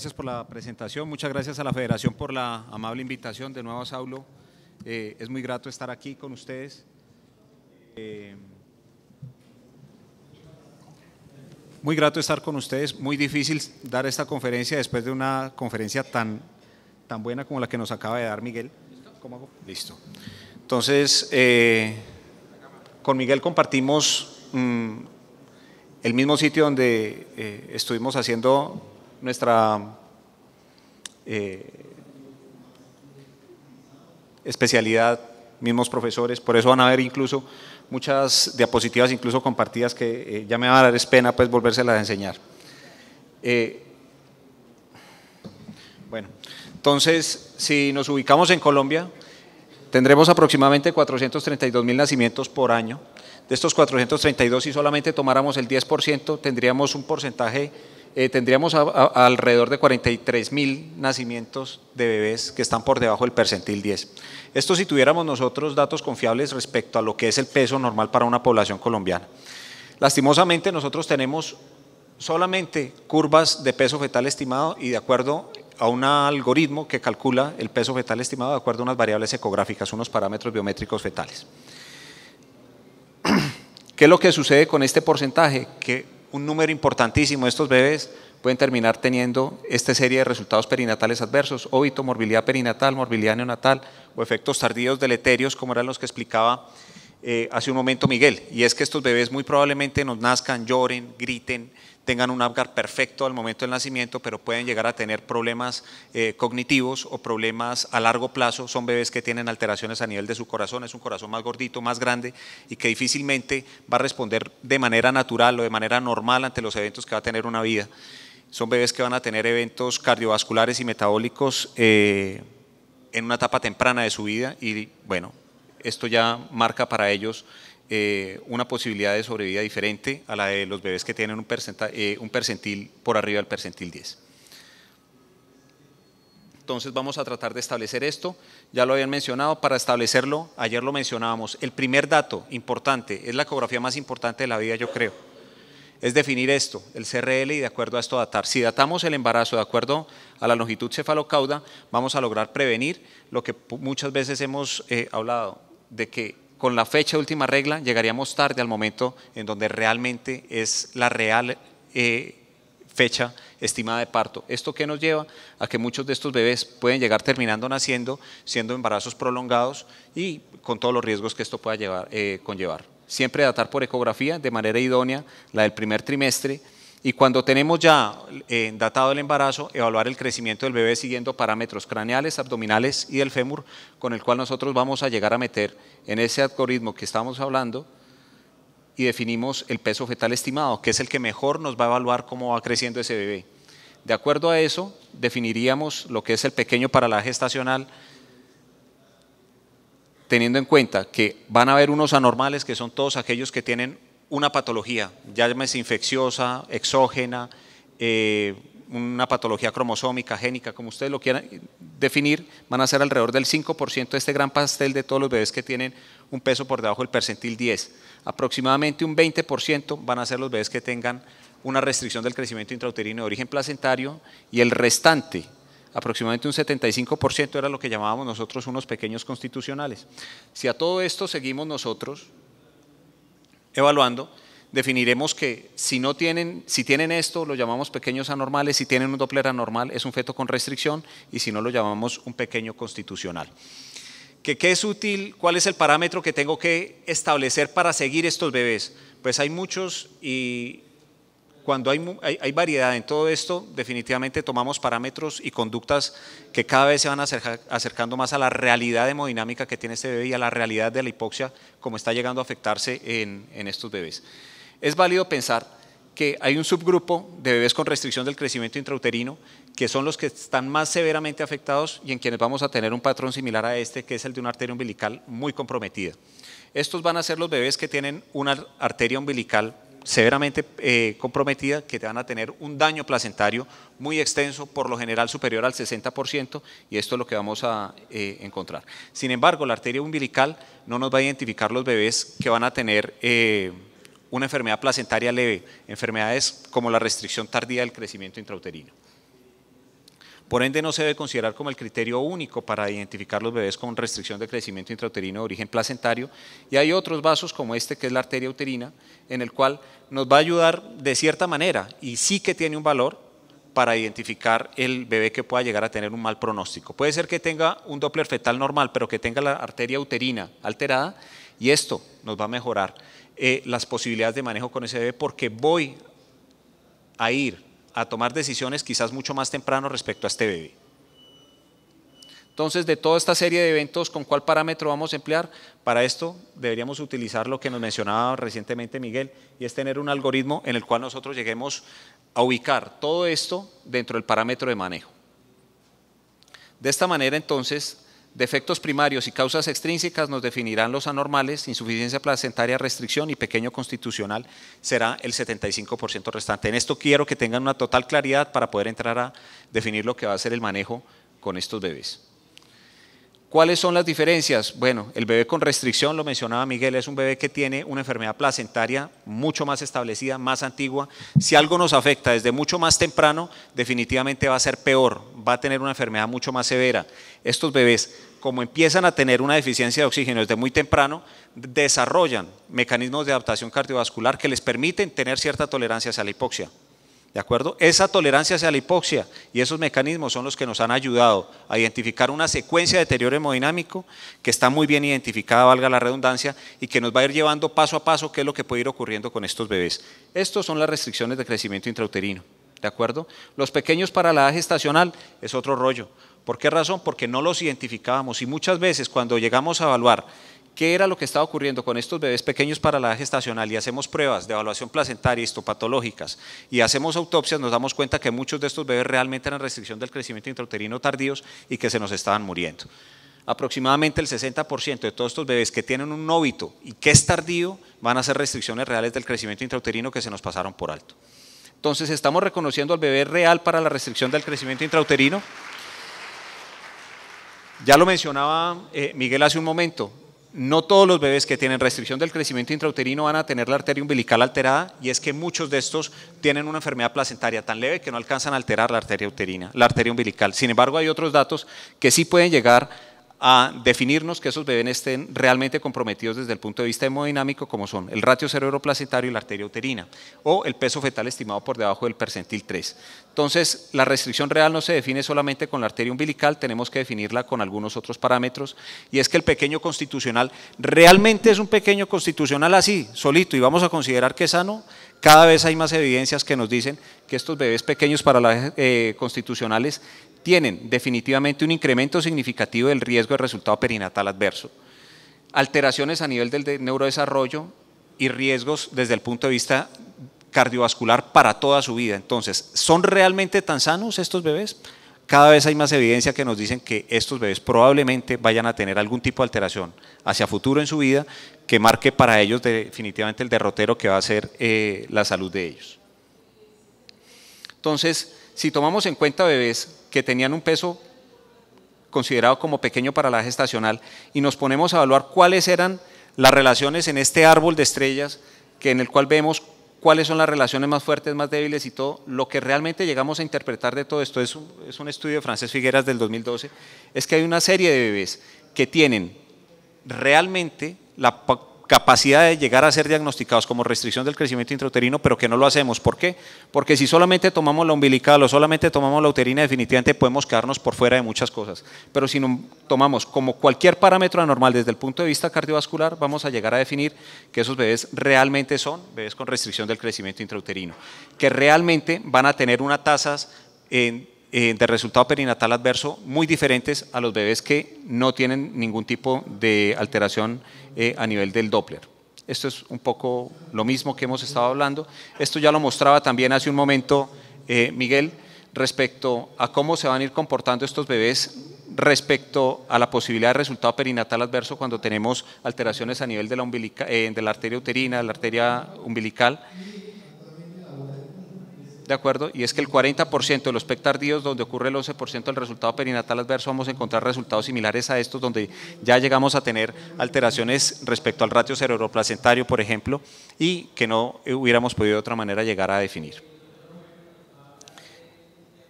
gracias por la presentación, muchas gracias a la Federación por la amable invitación. De nuevo, Saulo, eh, es muy grato estar aquí con ustedes. Eh, muy grato estar con ustedes, muy difícil dar esta conferencia después de una conferencia tan, tan buena como la que nos acaba de dar Miguel. ¿Cómo hago? Listo. Entonces, eh, con Miguel compartimos mm, el mismo sitio donde estuvimos haciendo nuestra eh, especialidad, mismos profesores, por eso van a haber incluso muchas diapositivas, incluso compartidas, que eh, ya me va a dar es pena pues volvérselas a enseñar. Eh, bueno, entonces, si nos ubicamos en Colombia, tendremos aproximadamente 432 mil nacimientos por año. De estos 432, si solamente tomáramos el 10%, tendríamos un porcentaje eh, tendríamos alrededor de 43 mil nacimientos de bebés que están por debajo del percentil 10. Esto si tuviéramos nosotros datos confiables respecto a lo que es el peso normal para una población colombiana. Lastimosamente nosotros tenemos solamente curvas de peso fetal estimado y de acuerdo a un algoritmo que calcula el peso fetal estimado de acuerdo a unas variables ecográficas, unos parámetros biométricos fetales. ¿Qué es lo que sucede con este porcentaje? Que un número importantísimo de estos bebés pueden terminar teniendo esta serie de resultados perinatales adversos, óbito, morbilidad perinatal, morbilidad neonatal o efectos tardíos deleterios, como eran los que explicaba eh, hace un momento Miguel. Y es que estos bebés muy probablemente nos nazcan, lloren, griten, tengan un Apgar perfecto al momento del nacimiento, pero pueden llegar a tener problemas eh, cognitivos o problemas a largo plazo. Son bebés que tienen alteraciones a nivel de su corazón, es un corazón más gordito, más grande y que difícilmente va a responder de manera natural o de manera normal ante los eventos que va a tener una vida. Son bebés que van a tener eventos cardiovasculares y metabólicos eh, en una etapa temprana de su vida y bueno, esto ya marca para ellos eh, una posibilidad de sobrevida diferente a la de los bebés que tienen un, eh, percentil por arriba del percentil 10. Entonces vamos a tratar de establecer esto, ya lo habían mencionado, para establecerlo, ayer lo mencionábamos, el primer dato importante, es la ecografía más importante de la vida yo creo, es definir esto, el CRL y de acuerdo a esto datar. Si datamos el embarazo de acuerdo a la longitud cefalocauda, vamos a lograr prevenir lo que muchas veces hemos eh, hablado, de que con la fecha última regla llegaríamos tarde al momento en donde realmente es la real eh, fecha estimada de parto. ¿Esto que nos lleva? A que muchos de estos bebés pueden llegar terminando naciendo, siendo embarazos prolongados y con todos los riesgos que esto pueda llevar, eh, conllevar. Siempre datar por ecografía de manera idónea la del primer trimestre y cuando tenemos ya eh, datado el embarazo, evaluar el crecimiento del bebé siguiendo parámetros craneales, abdominales y del fémur, con el cual nosotros vamos a llegar a meter en ese algoritmo que estamos hablando y definimos el peso fetal estimado, que es el que mejor nos va a evaluar cómo va creciendo ese bebé. De acuerdo a eso, definiríamos lo que es el pequeño para la gestacional, teniendo en cuenta que van a haber unos anormales que son todos aquellos que tienen una patología, ya llámese infecciosa, exógena, eh, una patología cromosómica, génica, como ustedes lo quieran definir, van a ser alrededor del 5% de este gran pastel de todos los bebés que tienen un peso por debajo del percentil 10. Aproximadamente un 20% van a ser los bebés que tengan una restricción del crecimiento intrauterino de origen placentario y el restante, aproximadamente un 75% era lo que llamábamos nosotros unos pequeños constitucionales. Si a todo esto seguimos nosotros, evaluando, definiremos que si no tienen, si tienen esto, lo llamamos pequeños anormales, si tienen un Doppler anormal, es un feto con restricción, y si no, lo llamamos un pequeño constitucional. ¿Qué, ¿Qué es útil? ¿Cuál es el parámetro que tengo que establecer para seguir estos bebés? Pues hay muchos y cuando hay, variedad en todo esto, definitivamente tomamos parámetros y conductas que cada vez se van acercando más a la realidad hemodinámica que tiene este bebé y a la realidad de la hipoxia como está llegando a afectarse en estos bebés. Es válido pensar que hay un subgrupo de bebés con restricción del crecimiento intrauterino que son los que están más severamente afectados y en quienes vamos a tener un patrón similar a este, que es el de una arteria umbilical muy comprometida. Estos van a ser los bebés que tienen una arteria umbilical severamente eh, comprometida, que te van a tener un daño placentario muy extenso, por lo general superior al 60%, y esto es lo que vamos a eh, encontrar. Sin embargo, la arteria umbilical no nos va a identificar los bebés que van a tener eh, una enfermedad placentaria leve, enfermedades como la restricción tardía del crecimiento intrauterino. Por ende, no se debe considerar como el criterio único para identificar los bebés con restricción de crecimiento intrauterino de origen placentario. Y hay otros vasos como este, que es la arteria uterina, en el cual nos va a ayudar de cierta manera y sí que tiene un valor para identificar el bebé que pueda llegar a tener un mal pronóstico. Puede ser que tenga un Doppler fetal normal, pero que tenga la arteria uterina alterada y esto nos va a mejorar eh, las posibilidades de manejo con ese bebé porque voy a ir a tomar decisiones quizás mucho más temprano respecto a este bebé. Entonces, de toda esta serie de eventos, ¿con cuál parámetro vamos a emplear? Para esto deberíamos utilizar lo que nos mencionaba recientemente Miguel, y es tener un algoritmo en el cual nosotros lleguemos a ubicar todo esto dentro del parámetro de manejo. De esta manera, entonces, Defectos primarios y causas extrínsecas nos definirán los anormales, insuficiencia placentaria, restricción y pequeño constitucional será el 75% restante. En esto quiero que tengan una total claridad para poder entrar a definir lo que va a ser el manejo con estos bebés. ¿Cuáles son las diferencias? Bueno, el bebé con restricción, lo mencionaba Miguel, es un bebé que tiene una enfermedad placentaria mucho más establecida, más antigua. Si algo nos afecta desde mucho más temprano, definitivamente va a ser peor, va a tener una enfermedad mucho más severa. Estos bebés, como empiezan a tener una deficiencia de oxígeno desde muy temprano, desarrollan mecanismos de adaptación cardiovascular que les permiten tener cierta tolerancia a la hipoxia. ¿De acuerdo? Esa tolerancia hacia la hipoxia y esos mecanismos son los que nos han ayudado a identificar una secuencia de deterioro hemodinámico que está muy bien identificada, valga la redundancia, y que nos va a ir llevando paso a paso qué es lo que puede ir ocurriendo con estos bebés. Estos son las restricciones de crecimiento intrauterino. ¿De acuerdo? Los pequeños para la edad gestacional es otro rollo. ¿Por qué razón? Porque no los identificábamos y muchas veces cuando llegamos a evaluar qué era lo que estaba ocurriendo con estos bebés pequeños para la edad gestacional y hacemos pruebas de evaluación placentaria, histopatológicas y hacemos autopsias, nos damos cuenta que muchos de estos bebés realmente eran restricción del crecimiento intrauterino tardíos y que se nos estaban muriendo. Aproximadamente el 60% de todos estos bebés que tienen un óbito y que es tardío van a ser restricciones reales del crecimiento intrauterino que se nos pasaron por alto. Entonces, ¿estamos reconociendo al bebé real para la restricción del crecimiento intrauterino? Ya lo mencionaba eh, Miguel hace un momento, no todos los bebés que tienen restricción del crecimiento intrauterino van a tener la arteria umbilical alterada y es que muchos de estos tienen una enfermedad placentaria tan leve que no alcanzan a alterar la arteria uterina, la arteria umbilical. Sin embargo, hay otros datos que sí pueden llegar a definirnos que esos bebés estén realmente comprometidos desde el punto de vista hemodinámico, como son el ratio cerebroplacentario y la arteria uterina, o el peso fetal estimado por debajo del percentil 3. Entonces, la restricción real no se define solamente con la arteria umbilical, tenemos que definirla con algunos otros parámetros, y es que el pequeño constitucional realmente es un pequeño constitucional así, solito, y vamos a considerar que es sano, cada vez hay más evidencias que nos dicen que estos bebés pequeños para las eh, constitucionales tienen definitivamente un incremento significativo del riesgo de resultado perinatal adverso, alteraciones a nivel del neurodesarrollo y riesgos desde el punto de vista cardiovascular para toda su vida. Entonces, ¿son realmente tan sanos estos bebés? Cada vez hay más evidencia que nos dicen que estos bebés probablemente vayan a tener algún tipo de alteración hacia futuro en su vida que marque para ellos definitivamente el derrotero que va a ser eh, la salud de ellos. Entonces, si tomamos en cuenta bebés que tenían un peso considerado como pequeño para la gestacional y nos ponemos a evaluar cuáles eran las relaciones en este árbol de estrellas que en el cual vemos cuáles son las relaciones más fuertes, más débiles y todo, lo que realmente llegamos a interpretar de todo esto es un, es un estudio de Francés Figueras del 2012, es que hay una serie de bebés que tienen realmente la capacidad de llegar a ser diagnosticados como restricción del crecimiento intrauterino, pero que no lo hacemos. ¿Por qué? Porque si solamente tomamos la umbilical o solamente tomamos la uterina, definitivamente podemos quedarnos por fuera de muchas cosas. Pero si tomamos como cualquier parámetro anormal desde el punto de vista cardiovascular, vamos a llegar a definir que esos bebés realmente son bebés con restricción del crecimiento intrauterino, que realmente van a tener una tasas en eh, de resultado perinatal adverso muy diferentes a los bebés que no tienen ningún tipo de alteración eh, a nivel del Doppler. Esto es un poco lo mismo que hemos estado hablando. Esto ya lo mostraba también hace un momento eh, Miguel respecto a cómo se van a ir comportando estos bebés respecto a la posibilidad de resultado perinatal adverso cuando tenemos alteraciones a nivel de la, de la arteria uterina, de la arteria umbilical ¿de acuerdo? Y es que el 40% de los pectardíos donde ocurre el 11% del resultado perinatal adverso, vamos a encontrar resultados similares a estos, donde ya llegamos a tener alteraciones respecto al ratio cerebroplacentario, por ejemplo, y que no eh, hubiéramos podido de otra manera llegar a definir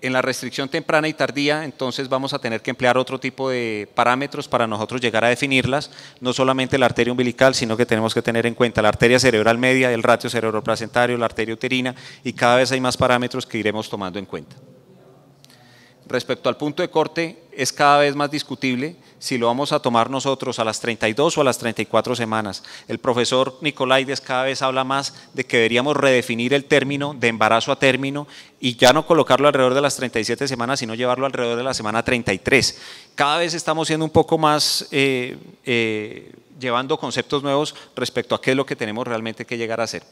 en la restricción temprana y tardía, entonces vamos a tener que emplear otro tipo de parámetros para nosotros llegar a definirlas, no solamente la arteria umbilical, sino que tenemos que tener en cuenta la arteria cerebral media, el ratio cerebroplacentario, la arteria uterina, y cada vez hay más parámetros que iremos tomando en cuenta respecto al punto de corte es cada vez más discutible si lo vamos a tomar nosotros a las 32 o a las 34 semanas. El profesor Nicolaides cada vez habla más de que deberíamos redefinir el término de embarazo a término y ya no colocarlo alrededor de las 37 semanas, sino llevarlo alrededor de la semana 33. Cada vez estamos siendo un poco más... Eh, eh, llevando conceptos nuevos respecto a qué es lo que tenemos realmente que llegar a hacer.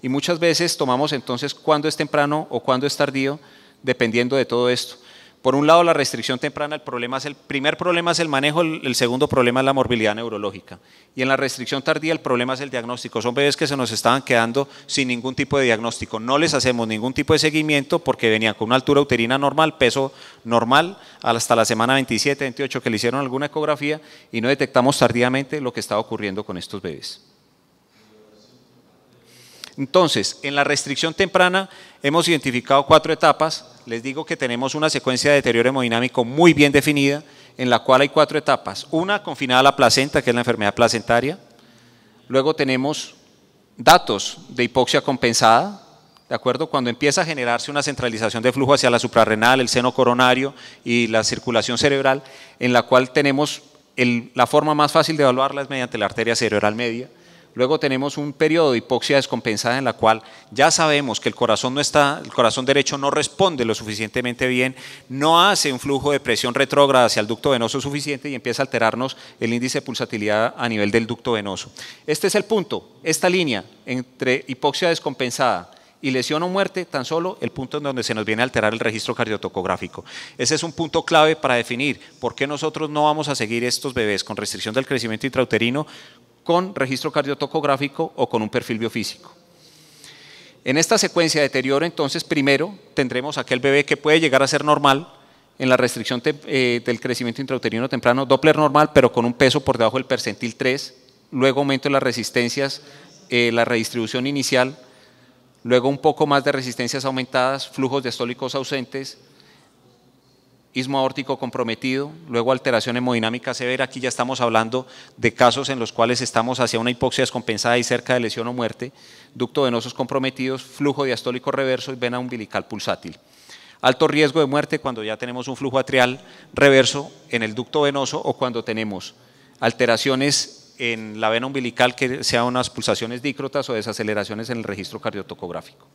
Y muchas veces tomamos entonces cuándo es temprano o cuándo es tardío, dependiendo de todo esto. Por un lado, la restricción temprana, el, problema es el primer problema es el manejo, el, el, segundo problema es la morbilidad neurológica. Y en la restricción tardía, el problema es el diagnóstico. Son bebés que se nos estaban quedando sin ningún tipo de diagnóstico. No les hacemos ningún tipo de seguimiento porque venían con una altura uterina normal, peso normal, hasta la semana 27, 28 que le hicieron alguna ecografía y no detectamos tardíamente lo que estaba ocurriendo con estos bebés. Entonces, en la restricción temprana hemos identificado cuatro etapas. Les digo que tenemos una secuencia de deterioro hemodinámico muy bien definida, en la cual hay cuatro etapas. Una confinada a la placenta, que es la enfermedad placentaria. Luego tenemos datos de hipoxia compensada, ¿de acuerdo? Cuando empieza a generarse una centralización de flujo hacia la suprarrenal, el seno coronario y la circulación cerebral, en la cual tenemos la forma más fácil de evaluarla es mediante la arteria cerebral media, Luego tenemos un periodo de hipoxia descompensada en la cual ya sabemos que el corazón no está, el corazón derecho no responde lo suficientemente bien, no hace un flujo de presión retrógrada hacia el ducto venoso suficiente y empieza a alterarnos el índice de pulsatilidad a nivel del ducto venoso. Este es el punto, esta línea entre hipoxia descompensada y lesión o muerte, tan solo el punto en donde se nos viene a alterar el registro cardiotocográfico. Ese es un punto clave para definir por qué nosotros no vamos a seguir estos bebés con restricción del crecimiento intrauterino con registro cardiotocográfico o con un perfil biofísico. En esta secuencia de deterioro, entonces, primero tendremos aquel bebé que puede llegar a ser normal en la restricción eh, del crecimiento intrauterino temprano, Doppler normal, pero con un peso por debajo del percentil 3, luego aumento de las resistencias, eh, la redistribución inicial, luego un poco más de resistencias aumentadas, flujos diastólicos ausentes, ismo aórtico comprometido, luego alteración hemodinámica severa, aquí ya estamos hablando de casos en los cuales estamos hacia una hipoxia descompensada y cerca de lesión o muerte, ducto venosos comprometidos, flujo diastólico reverso y vena umbilical pulsátil. Alto riesgo de muerte cuando ya tenemos un flujo atrial reverso en el ducto venoso o cuando tenemos alteraciones en la vena umbilical que sean unas pulsaciones dícrotas o desaceleraciones en el registro cardiotocográfico.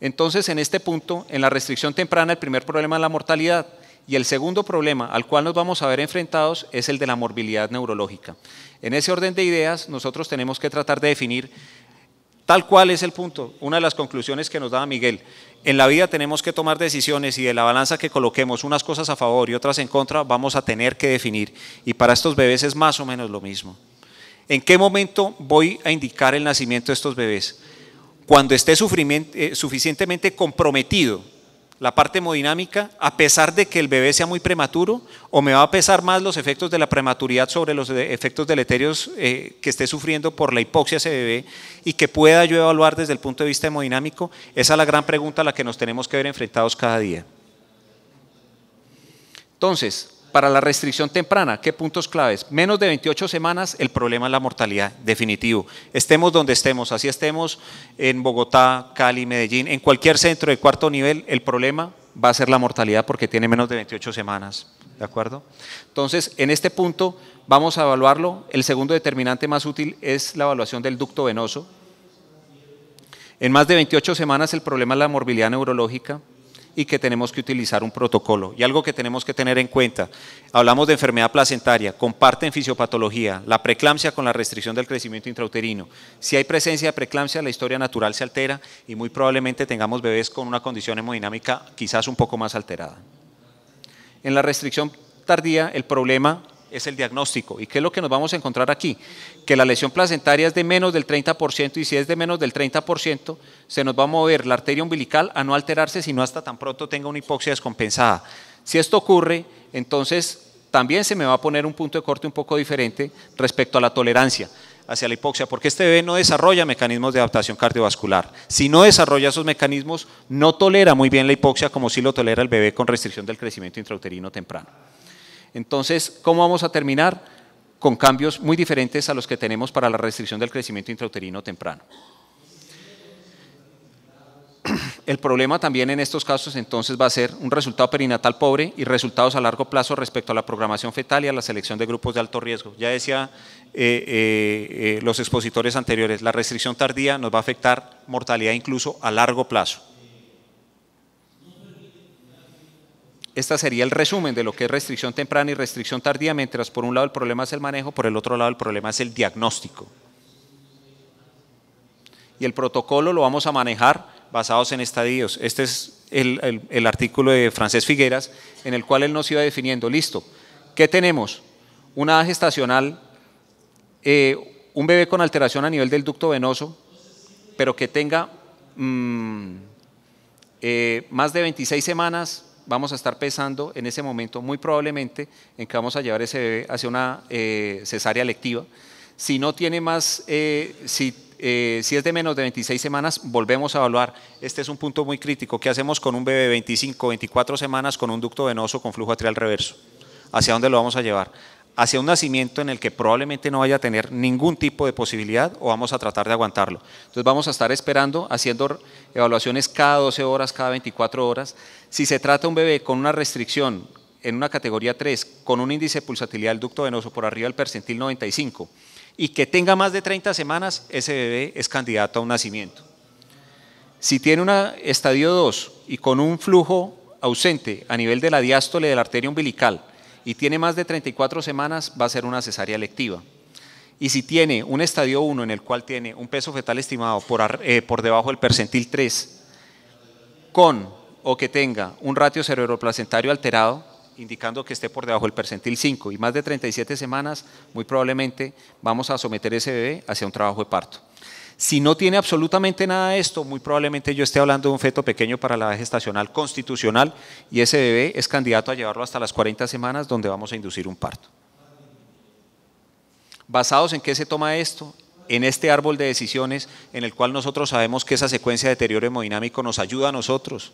Entonces, en este punto, en la restricción temprana, el primer problema es la mortalidad. Y el segundo problema al cual nos vamos a ver enfrentados es el de la morbilidad neurológica. En ese orden de ideas, nosotros tenemos que tratar de definir tal cual es el punto, una de las conclusiones que nos da Miguel. En la vida tenemos que tomar decisiones y de la balanza que coloquemos unas cosas a favor y otras en contra, vamos a tener que definir. Y para estos bebés es más o menos lo mismo. ¿En qué momento voy a indicar el nacimiento de estos bebés? cuando esté eh, suficientemente comprometido la parte hemodinámica, a pesar de que el bebé sea muy prematuro, o me va a pesar más los efectos de la prematuridad sobre los efectos deleterios eh, que esté sufriendo por la hipoxia ese bebé y que pueda yo evaluar desde el punto de vista hemodinámico, esa es la gran pregunta a la que nos tenemos que ver enfrentados cada día. Entonces, para la restricción temprana, ¿qué puntos claves? Menos de 28 semanas, el problema es la mortalidad, definitivo. Estemos donde estemos, así estemos en Bogotá, Cali, Medellín, en cualquier centro de cuarto nivel, el problema va a ser la mortalidad porque tiene menos de 28 semanas. ¿De acuerdo? Entonces, en este punto vamos a evaluarlo. El segundo determinante más útil es la evaluación del ducto venoso. En más de 28 semanas el problema es la morbilidad neurológica y que tenemos que utilizar un protocolo. Y algo que tenemos que tener en cuenta, hablamos de enfermedad placentaria, comparten fisiopatología, la preeclampsia con la restricción del crecimiento intrauterino. Si hay presencia de preeclampsia, la historia natural se altera y muy probablemente tengamos bebés con una condición hemodinámica quizás un poco más alterada. En la restricción tardía, el problema es el diagnóstico. ¿Y qué es lo que nos vamos a encontrar aquí? Que la lesión placentaria es de menos del 30% y si es de menos del 30%, se nos va a mover la arteria umbilical a no alterarse sino hasta tan pronto tenga una hipoxia descompensada. Si esto ocurre, entonces también se me va a poner un punto de corte un poco diferente respecto a la tolerancia hacia la hipoxia, porque este bebé no desarrolla mecanismos de adaptación cardiovascular. Si no desarrolla esos mecanismos, no tolera muy bien la hipoxia como si lo tolera el bebé con restricción del crecimiento intrauterino temprano. Entonces, ¿cómo vamos a terminar? Con cambios muy diferentes a los que tenemos para la restricción del crecimiento intrauterino temprano. El problema también en estos casos entonces va a ser un resultado perinatal pobre y resultados a largo plazo respecto a la programación fetal y a la selección de grupos de alto riesgo. Ya decía eh, eh, eh, los expositores anteriores, la restricción tardía nos va a afectar mortalidad incluso a largo plazo. este sería el resumen de lo que es restricción temprana y restricción tardía, mientras por un lado el problema es el manejo, por el otro lado el problema es el diagnóstico. Y el protocolo lo vamos a manejar basados en estadios. Este es el, artículo de Francés Figueras, en el cual él nos iba definiendo, listo, ¿qué tenemos? Una edad gestacional, eh, un bebé con alteración a nivel del ducto venoso, pero que tenga mm, eh, más de 26 semanas vamos a estar pensando en ese momento muy probablemente en que vamos a llevar ese bebé hacia una eh, cesárea lectiva. Si no tiene más, eh, si, eh, si es de menos de 26 semanas, volvemos a evaluar. Este es un punto muy crítico. ¿Qué hacemos con un bebé de 25, 24 semanas con un ducto venoso con flujo atrial reverso? ¿Hacia dónde lo vamos a llevar? hacia un nacimiento en el que probablemente no vaya a tener ningún tipo de posibilidad o vamos a tratar de aguantarlo. Entonces vamos a estar esperando, haciendo evaluaciones cada 12 horas, cada 24 horas. Si se trata un bebé con una restricción en una categoría 3, con un índice de pulsatilidad del ducto venoso por arriba del percentil 95 y que tenga más de 30 semanas, ese bebé es candidato a un nacimiento. Si tiene un estadio 2 y con un flujo ausente a nivel de la diástole de la arteria umbilical, y tiene más de 34 semanas, va a ser una cesárea electiva. Y si tiene un estadio 1 en el cual tiene un peso fetal estimado por, eh, por debajo del percentil 3, con o que tenga un ratio cerebroplacentario alterado, indicando que esté por debajo del percentil 5 y más de 37 semanas, muy probablemente vamos a someter ese bebé hacia un trabajo de parto. Si no tiene absolutamente nada de esto, muy probablemente yo esté hablando de un feto pequeño para la gestacional constitucional y ese bebé es candidato a llevarlo hasta las 40 semanas donde vamos a inducir un parto. ¿Basados en qué se toma esto? En este árbol de decisiones en el cual nosotros sabemos que esa secuencia de deterioro hemodinámico nos ayuda a nosotros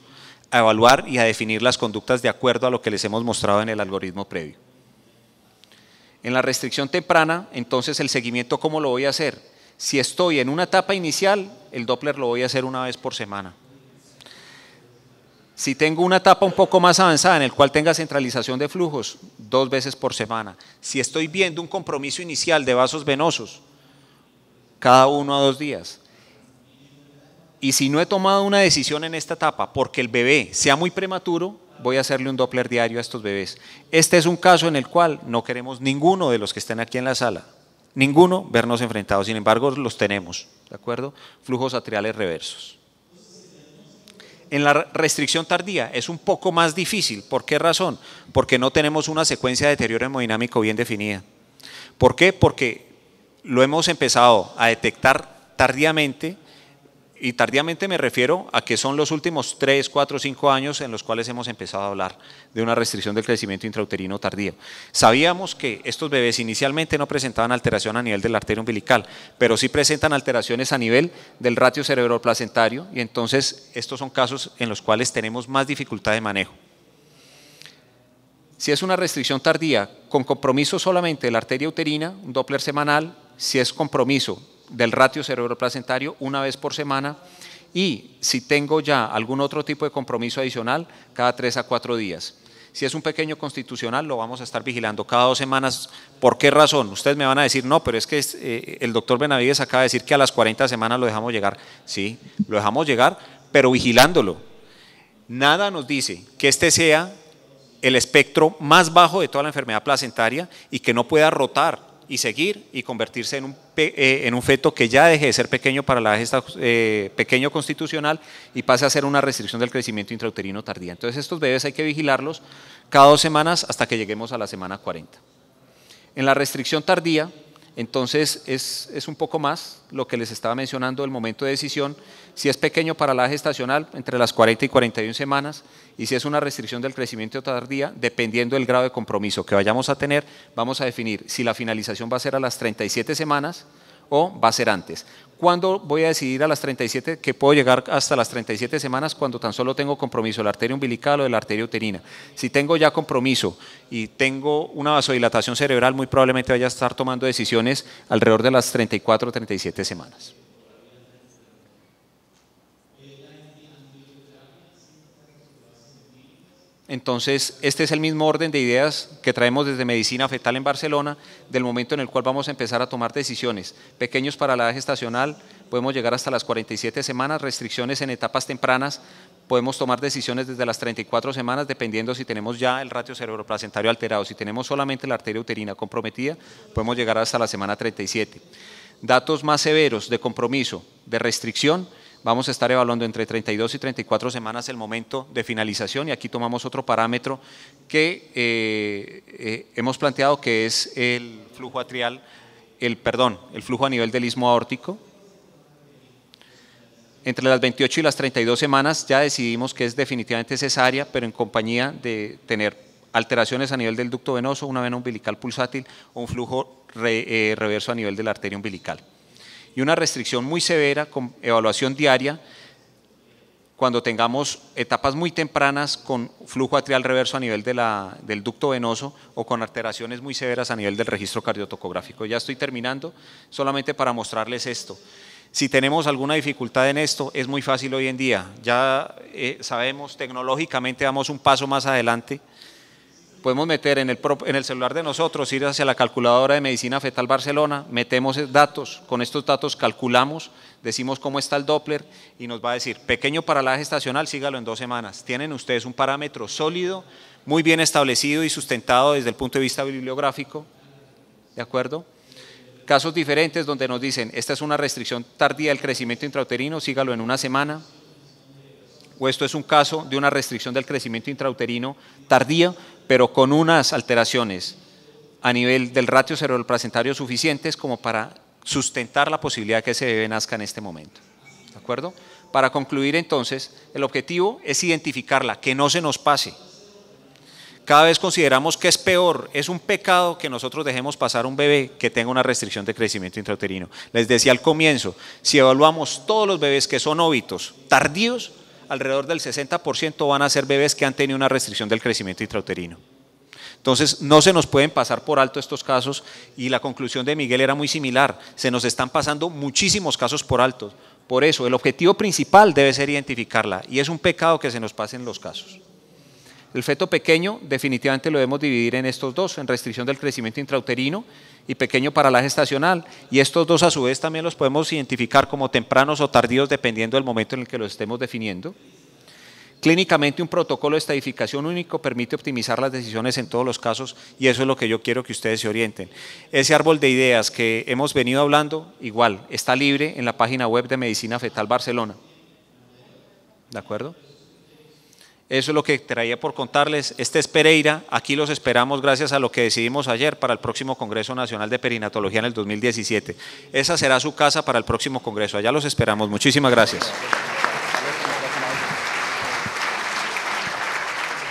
a evaluar y a definir las conductas de acuerdo a lo que les hemos mostrado en el algoritmo previo. En la restricción temprana, entonces el seguimiento, ¿cómo lo voy a hacer? Si estoy en una etapa inicial, el Doppler lo voy a hacer una vez por semana. Si tengo una etapa un poco más avanzada en el cual tenga centralización de flujos, dos veces por semana. Si estoy viendo un compromiso inicial de vasos venosos, cada uno a dos días. Y si no he tomado una decisión en esta etapa porque el bebé sea muy prematuro, voy a hacerle un Doppler diario a estos bebés. Este es un caso en el cual no queremos ninguno de los que estén aquí en la sala ninguno vernos enfrentados. Sin embargo, los tenemos, ¿de acuerdo? Flujos atriales reversos. En la restricción tardía es un poco más difícil. ¿Por qué razón? Porque no tenemos una secuencia de deterioro hemodinámico bien definida. ¿Por qué? Porque lo hemos empezado a detectar tardíamente y tardíamente me refiero a que son los últimos 3, 4, 5 años en los cuales hemos empezado a hablar de una restricción del crecimiento intrauterino tardío. Sabíamos que estos bebés inicialmente no presentaban alteración a nivel de la arteria umbilical, pero sí presentan alteraciones a nivel del ratio cerebro-placentario y entonces estos son casos en los cuales tenemos más dificultad de manejo. Si es una restricción tardía con compromiso solamente de la arteria uterina, un Doppler semanal, si es compromiso del ratio cerebro-placentario una vez por semana y si tengo ya algún otro tipo de compromiso adicional, cada tres a cuatro días. Si es un pequeño constitucional, lo vamos a estar vigilando cada dos semanas. ¿Por qué razón? Ustedes me van a decir, no, pero es que eh, el doctor Benavides acaba de decir que a las 40 semanas lo dejamos llegar. Sí, lo dejamos llegar, pero vigilándolo. Nada nos dice que este sea el espectro más bajo de toda la enfermedad placentaria y que no pueda rotar y seguir y convertirse en un, eh, en un feto que ya deje de ser pequeño para la gesta eh, pequeño constitucional y pase a ser una restricción del crecimiento intrauterino tardía. Entonces estos bebés hay que vigilarlos cada dos semanas hasta que lleguemos a la semana 40. En la restricción tardía, entonces es, un poco más lo que les estaba mencionando, el momento de decisión. Si es pequeño para la gestacional, entre las 40 y 41 semanas, y si es una restricción del crecimiento tardía, dependiendo del grado de compromiso que vayamos a tener, vamos a definir si la finalización va a ser a las 37 semanas, o va a ser antes. ¿Cuándo voy a decidir a las 37 que puedo llegar hasta las 37 semanas cuando tan solo tengo compromiso de la arteria umbilical o de la arteria uterina? Si tengo ya compromiso y tengo una vasodilatación cerebral, muy probablemente vaya a estar tomando decisiones alrededor de las 34 o 37 semanas. Entonces, este es el mismo orden de ideas que traemos desde Medicina Fetal en Barcelona, del momento en el cual vamos a empezar a tomar decisiones. Pequeños para la edad gestacional, podemos llegar hasta las 47 semanas, restricciones en etapas tempranas, podemos tomar decisiones desde las 34 semanas, dependiendo si tenemos ya el ratio cerebroplacentario alterado, si tenemos solamente la arteria uterina comprometida, podemos llegar hasta la semana 37. Datos más severos de compromiso, de restricción, Vamos a estar evaluando entre 32 y 34 semanas el momento de finalización y aquí tomamos otro parámetro que eh, eh, hemos planteado que es el flujo atrial, el perdón, el flujo a nivel del istmo aórtico. Entre las 28 y las 32 semanas ya decidimos que es definitivamente cesárea, pero en compañía de tener alteraciones a nivel del ducto venoso, una vena umbilical pulsátil o un flujo eh, reverso a nivel de la arteria umbilical y una restricción muy severa con evaluación diaria cuando tengamos etapas muy tempranas con flujo atrial reverso a nivel de la, del ducto venoso o con alteraciones muy severas a nivel del registro cardiotocográfico. Ya estoy terminando, solamente para mostrarles esto. Si tenemos alguna dificultad en esto, es muy fácil hoy en día. Ya eh, sabemos, tecnológicamente damos un paso más adelante podemos meter en el, celular de nosotros, ir hacia la calculadora de Medicina Fetal Barcelona, metemos datos, con estos datos calculamos, decimos cómo está el Doppler y nos va a decir, pequeño paralaje estacional, sígalo en dos semanas. Tienen ustedes un parámetro sólido, muy bien establecido y sustentado desde el punto de vista bibliográfico, ¿de acuerdo? Casos diferentes donde nos dicen, esta es una restricción tardía del crecimiento intrauterino, sígalo en una semana, o esto es un caso de una restricción del crecimiento intrauterino tardía, pero con unas alteraciones a nivel del ratio cerebroplacentario suficientes como para sustentar la posibilidad de que ese bebé nazca en este momento. ¿De acuerdo? Para concluir entonces, el objetivo es identificarla, que no se nos pase. Cada vez consideramos que es peor, es un pecado que nosotros dejemos pasar un bebé que tenga una restricción de crecimiento intrauterino. Les decía al comienzo, si evaluamos todos los bebés que son óbitos tardíos, alrededor del 60% van a ser bebés que han tenido una restricción del crecimiento intrauterino. Entonces, no se nos pueden pasar por alto estos casos y la conclusión de Miguel era muy similar. Se nos están pasando muchísimos casos por alto. Por eso, el objetivo principal debe ser identificarla y es un pecado que se nos pasen los casos. El feto pequeño definitivamente lo debemos dividir en estos dos, en restricción del crecimiento intrauterino y pequeño para la gestacional. Y estos dos a su vez también los podemos identificar como tempranos o tardíos dependiendo del momento en el que los estemos definiendo. Clínicamente un protocolo de estadificación único permite optimizar las decisiones en todos los casos y eso es lo que yo quiero que ustedes se orienten. Ese árbol de ideas que hemos venido hablando, igual, está libre en la página web de Medicina Fetal Barcelona. ¿De acuerdo? Eso es lo que traía por contarles. Este es Pereira. Aquí los esperamos gracias a lo que decidimos ayer para el próximo Congreso Nacional de Perinatología en el 2017. Esa será su casa para el próximo Congreso. Allá los esperamos. Muchísimas gracias.